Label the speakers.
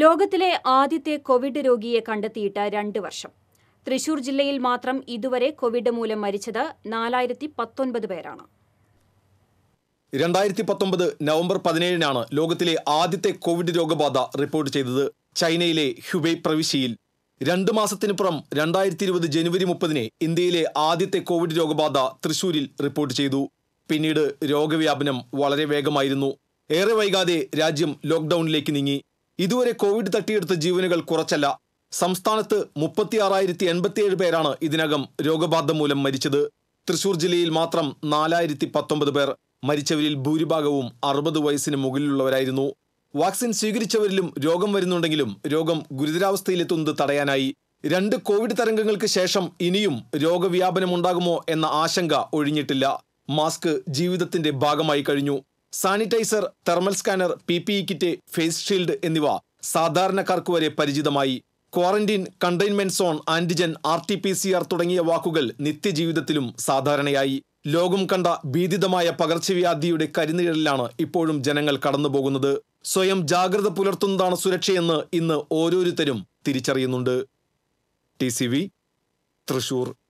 Speaker 1: ലോകത്തിലെ ആദ്യത്തെ കോവിഡ് രോഗിയെ കണ്ടെത്തിയിട്ട് രണ്ട് വർഷം തൃശൂർ ജില്ലയിൽ മാത്രം ഇതുവരെ കോവിഡ് മൂലം മരിച്ചത് നാലായിരത്തി പത്തൊൻപത് പേരാണ്
Speaker 2: രണ്ടായിരത്തി പത്തൊമ്പത് നവംബർ പതിനേഴിനാണ് ലോകത്തിലെ ആദ്യത്തെ കോവിഡ് രോഗബാധ റിപ്പോർട്ട് ചെയ്തത് ചൈനയിലെ ഹ്യുബൈ പ്രവിശ്യയിൽ രണ്ട് മാസത്തിനുപുറം രണ്ടായിരത്തി ഇരുപത് ജനുവരി മുപ്പതിന് ഇന്ത്യയിലെ ആദ്യത്തെ കോവിഡ് രോഗബാധ തൃശൂരിൽ റിപ്പോർട്ട് ചെയ്തു പിന്നീട് രോഗവ്യാപനം വളരെ വേഗമായിരുന്നു ഏറെ വൈകാതെ രാജ്യം ലോക്ക്ഡൌണിലേക്ക് നീങ്ങി ഇതുവരെ കോവിഡ് തട്ടിയെടുത്ത ജീവനുകൾ കുറച്ചല്ല സംസ്ഥാനത്ത് മുപ്പത്തിയാറായിരത്തി എൺപത്തിയേഴ് പേരാണ് ഇതിനകം രോഗബാധ മൂലം മരിച്ചത് തൃശൂർ ജില്ലയിൽ മാത്രം നാലായിരത്തി പത്തൊമ്പത് പേർ മരിച്ചവരിൽ ഭൂരിഭാഗവും അറുപത് വയസ്സിന് മുകളിലുള്ളവരായിരുന്നു വാക്സിൻ സ്വീകരിച്ചവരിലും രോഗം വരുന്നുണ്ടെങ്കിലും രോഗം ഗുരുതരാവസ്ഥയിലെത്തുന്നത് തടയാനായി രണ്ട് കോവിഡ് തരംഗങ്ങൾക്ക് ശേഷം ഇനിയും രോഗവ്യാപനമുണ്ടാകുമോ എന്ന ആശങ്ക ഒഴിഞ്ഞിട്ടില്ല മാസ്ക് ജീവിതത്തിന്റെ ഭാഗമായി കഴിഞ്ഞു sanitiser thermal scanner P P E kit face shield എന്നിവ സാധാരണക്കാർക്ക് വരെ പരിചിതമായി quarantine containment zone antigen R T P C R തുടങ്ങിയ വാക്കുകൾ നിത്യജീവിതത്തിലും സാധാരണയായി ലോകം കണ്ട ഭീതിതമായ പകർച്ചവ്യാധിയുടെ കരിനിഴലിലാണ് ഇപ്പോഴും ജനങ്ങൾ കടന്നുപോകുന്നത് സ്വയം ജാഗ്രത പുലർത്തുന്നതാണ് സുരക്ഷയെന്ന് ഇന്ന് ഓരോരുത്തരും തിരിച്ചറിയുന്നുണ്ട് ടി സി വി തൃശൂർ